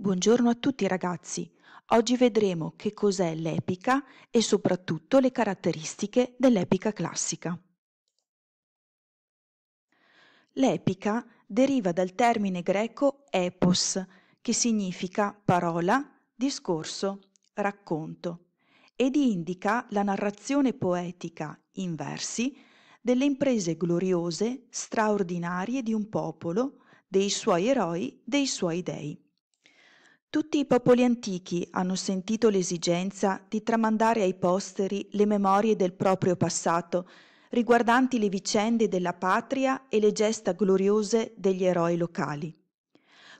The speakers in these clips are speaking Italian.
Buongiorno a tutti ragazzi. Oggi vedremo che cos'è l'epica e soprattutto le caratteristiche dell'epica classica. L'epica deriva dal termine greco epos, che significa parola, discorso, racconto, ed indica la narrazione poetica in versi delle imprese gloriose, straordinarie di un popolo, dei suoi eroi, dei suoi dei. Tutti i popoli antichi hanno sentito l'esigenza di tramandare ai posteri le memorie del proprio passato riguardanti le vicende della patria e le gesta gloriose degli eroi locali.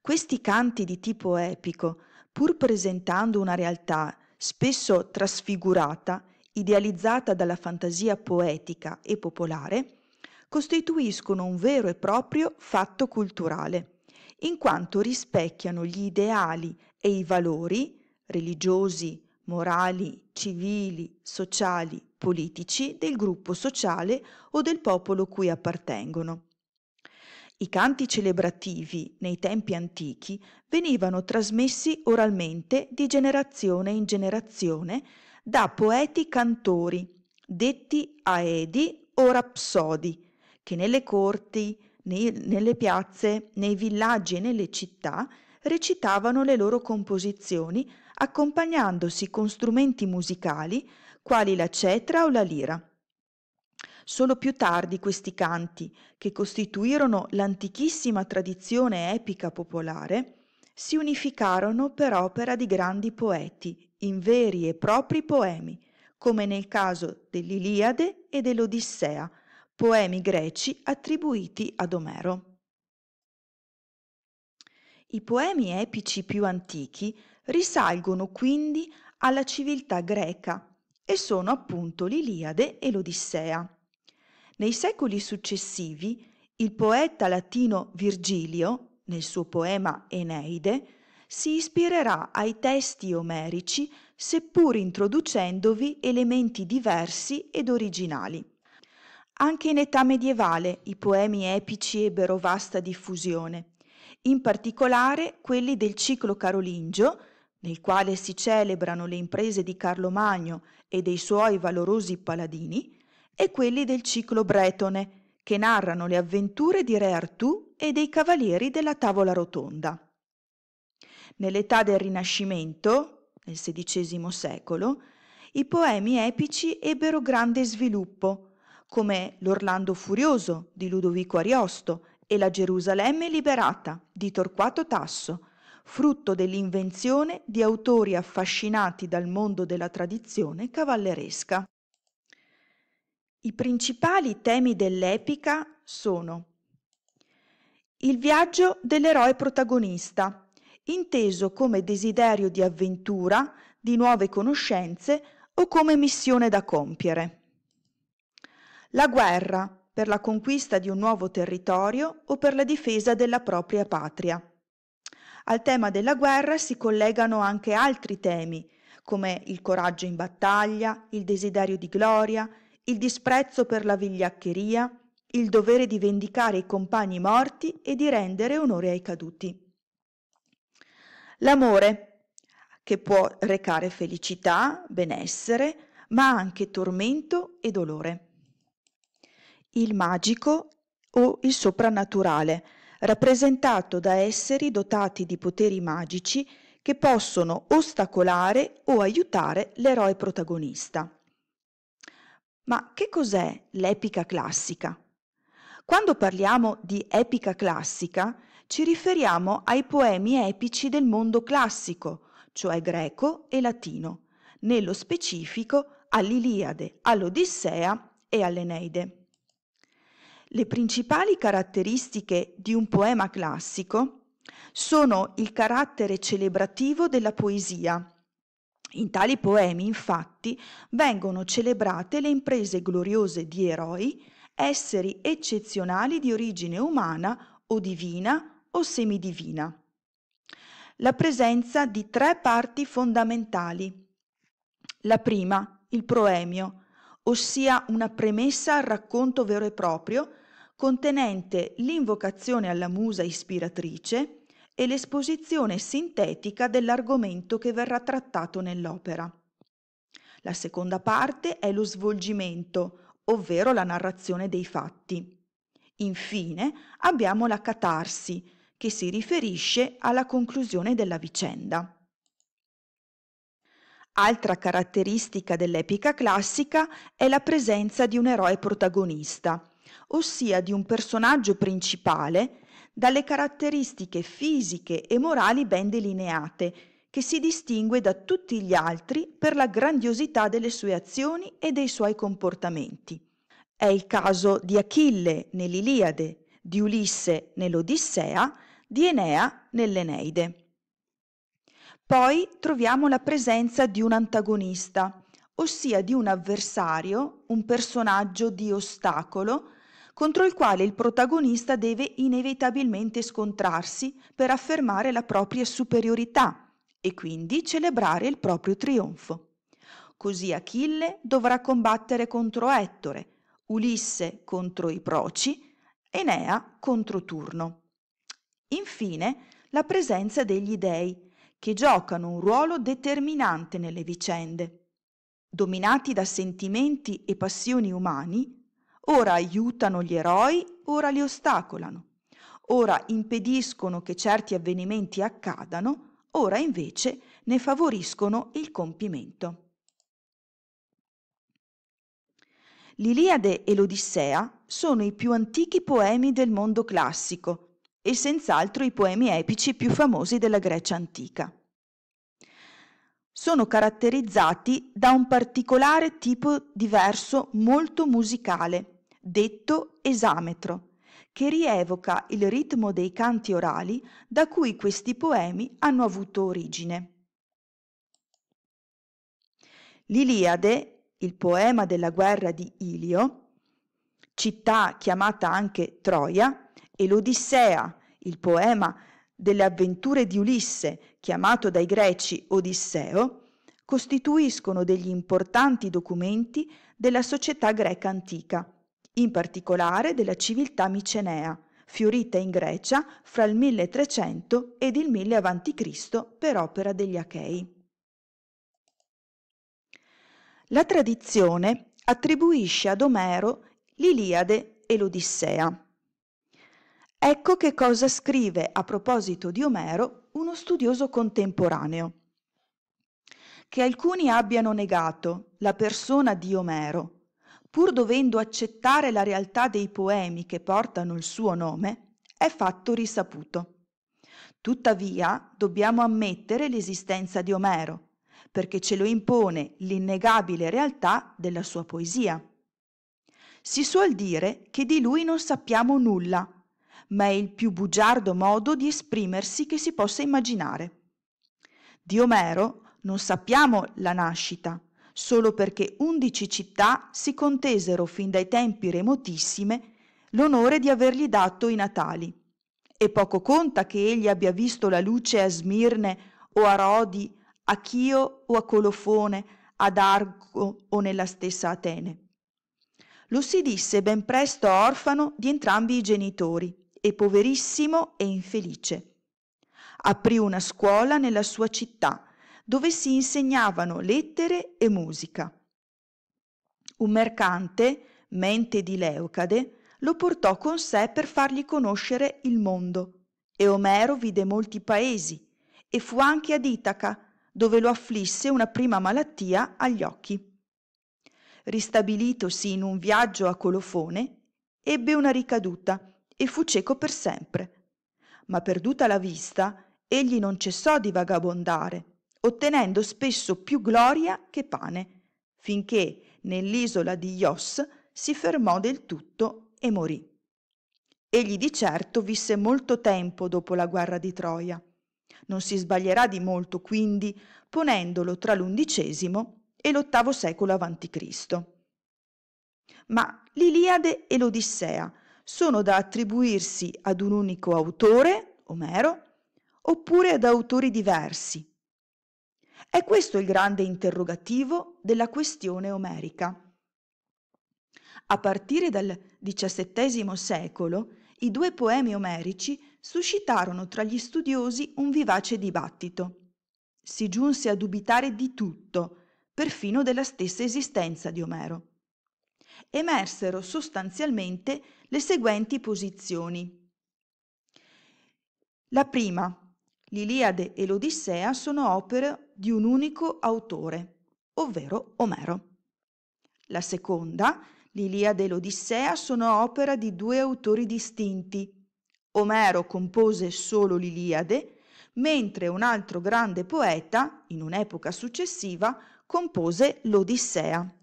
Questi canti di tipo epico, pur presentando una realtà spesso trasfigurata, idealizzata dalla fantasia poetica e popolare, costituiscono un vero e proprio fatto culturale in quanto rispecchiano gli ideali e i valori religiosi, morali, civili, sociali, politici del gruppo sociale o del popolo cui appartengono. I canti celebrativi nei tempi antichi venivano trasmessi oralmente di generazione in generazione da poeti cantori, detti aedi o rapsodi, che nelle corti, nei, nelle piazze, nei villaggi e nelle città recitavano le loro composizioni accompagnandosi con strumenti musicali quali la cetra o la lira. Solo più tardi questi canti, che costituirono l'antichissima tradizione epica popolare, si unificarono per opera di grandi poeti, in veri e propri poemi, come nel caso dell'Iliade e dell'Odissea, poemi greci attribuiti ad Omero. I poemi epici più antichi risalgono quindi alla civiltà greca e sono appunto l'Iliade e l'Odissea. Nei secoli successivi il poeta latino Virgilio, nel suo poema Eneide, si ispirerà ai testi omerici seppur introducendovi elementi diversi ed originali. Anche in età medievale i poemi epici ebbero vasta diffusione, in particolare quelli del ciclo carolingio, nel quale si celebrano le imprese di Carlo Magno e dei suoi valorosi paladini, e quelli del ciclo bretone, che narrano le avventure di Re Artù e dei cavalieri della tavola rotonda. Nell'età del Rinascimento, nel XVI secolo, i poemi epici ebbero grande sviluppo, come l'Orlando Furioso di Ludovico Ariosto e la Gerusalemme Liberata di Torquato Tasso, frutto dell'invenzione di autori affascinati dal mondo della tradizione cavalleresca. I principali temi dell'epica sono il viaggio dell'eroe protagonista, inteso come desiderio di avventura, di nuove conoscenze o come missione da compiere la guerra per la conquista di un nuovo territorio o per la difesa della propria patria. Al tema della guerra si collegano anche altri temi, come il coraggio in battaglia, il desiderio di gloria, il disprezzo per la vigliaccheria, il dovere di vendicare i compagni morti e di rendere onore ai caduti. L'amore, che può recare felicità, benessere, ma anche tormento e dolore il magico o il soprannaturale, rappresentato da esseri dotati di poteri magici che possono ostacolare o aiutare l'eroe protagonista. Ma che cos'è l'epica classica? Quando parliamo di epica classica ci riferiamo ai poemi epici del mondo classico, cioè greco e latino, nello specifico all'Iliade, all'Odissea e all'Eneide. Le principali caratteristiche di un poema classico sono il carattere celebrativo della poesia. In tali poemi, infatti, vengono celebrate le imprese gloriose di eroi, esseri eccezionali di origine umana o divina o semidivina. La presenza di tre parti fondamentali. La prima, il proemio, ossia una premessa al racconto vero e proprio, contenente l'invocazione alla musa ispiratrice e l'esposizione sintetica dell'argomento che verrà trattato nell'opera. La seconda parte è lo svolgimento, ovvero la narrazione dei fatti. Infine abbiamo la catarsi, che si riferisce alla conclusione della vicenda. Altra caratteristica dell'epica classica è la presenza di un eroe protagonista, ossia di un personaggio principale dalle caratteristiche fisiche e morali ben delineate, che si distingue da tutti gli altri per la grandiosità delle sue azioni e dei suoi comportamenti. È il caso di Achille nell'Iliade, di Ulisse nell'Odissea, di Enea nell'Eneide. Poi troviamo la presenza di un antagonista, ossia di un avversario, un personaggio di ostacolo, contro il quale il protagonista deve inevitabilmente scontrarsi per affermare la propria superiorità e quindi celebrare il proprio trionfo. Così Achille dovrà combattere contro Ettore, Ulisse contro i Proci, Enea contro Turno. Infine, la presenza degli dei, che giocano un ruolo determinante nelle vicende. Dominati da sentimenti e passioni umani, ora aiutano gli eroi, ora li ostacolano, ora impediscono che certi avvenimenti accadano, ora invece ne favoriscono il compimento. L'Iliade e l'Odissea sono i più antichi poemi del mondo classico e senz'altro i poemi epici più famosi della Grecia antica. Sono caratterizzati da un particolare tipo di verso molto musicale, detto esametro, che rievoca il ritmo dei canti orali da cui questi poemi hanno avuto origine. L'Iliade, il poema della guerra di Ilio, città chiamata anche Troia, e l'Odissea, il poema delle avventure di Ulisse, chiamato dai greci Odisseo, costituiscono degli importanti documenti della società greca antica, in particolare della civiltà micenea, fiorita in Grecia fra il 1300 ed il 1000 a.C. per opera degli Achei. La tradizione attribuisce ad Omero l'Iliade e l'Odissea Ecco che cosa scrive a proposito di Omero uno studioso contemporaneo. Che alcuni abbiano negato la persona di Omero, pur dovendo accettare la realtà dei poemi che portano il suo nome, è fatto risaputo. Tuttavia dobbiamo ammettere l'esistenza di Omero, perché ce lo impone l'innegabile realtà della sua poesia. Si suol dire che di lui non sappiamo nulla, ma è il più bugiardo modo di esprimersi che si possa immaginare. Di Omero non sappiamo la nascita, solo perché undici città si contesero fin dai tempi remotissime l'onore di avergli dato i natali. E poco conta che egli abbia visto la luce a Smirne o a Rodi, a Chio o a Colofone, ad Argo o nella stessa Atene. Lo si disse ben presto orfano di entrambi i genitori e poverissimo e infelice. Aprì una scuola nella sua città, dove si insegnavano lettere e musica. Un mercante, mente di Leucade, lo portò con sé per fargli conoscere il mondo, e Omero vide molti paesi, e fu anche ad Itaca, dove lo afflisse una prima malattia agli occhi. Ristabilitosi in un viaggio a Colofone, ebbe una ricaduta e fu cieco per sempre. Ma perduta la vista, egli non cessò di vagabondare, ottenendo spesso più gloria che pane, finché nell'isola di Ios si fermò del tutto e morì. Egli di certo visse molto tempo dopo la guerra di Troia. Non si sbaglierà di molto, quindi, ponendolo tra l'undicesimo e l'ottavo secolo a.C. Ma l'Iliade e l'Odissea sono da attribuirsi ad un unico autore, Omero, oppure ad autori diversi. È questo il grande interrogativo della questione omerica. A partire dal XVII secolo, i due poemi omerici suscitarono tra gli studiosi un vivace dibattito. Si giunse a dubitare di tutto, perfino della stessa esistenza di Omero emersero sostanzialmente le seguenti posizioni. La prima, l'Iliade e l'Odissea sono opere di un unico autore, ovvero Omero. La seconda, l'Iliade e l'Odissea sono opera di due autori distinti. Omero compose solo l'Iliade, mentre un altro grande poeta, in un'epoca successiva, compose l'Odissea.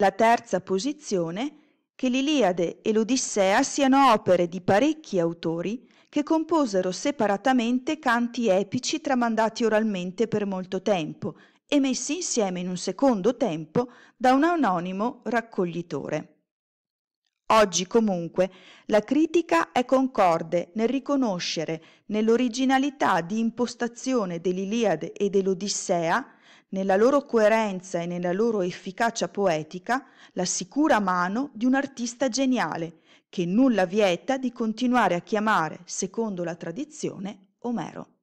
La terza posizione che l'Iliade e l'Odissea siano opere di parecchi autori che composero separatamente canti epici tramandati oralmente per molto tempo e messi insieme in un secondo tempo da un anonimo raccoglitore. Oggi comunque la critica è concorde nel riconoscere nell'originalità di impostazione dell'Iliade e dell'Odissea nella loro coerenza e nella loro efficacia poetica, la sicura mano di un artista geniale, che nulla vieta di continuare a chiamare, secondo la tradizione, Omero.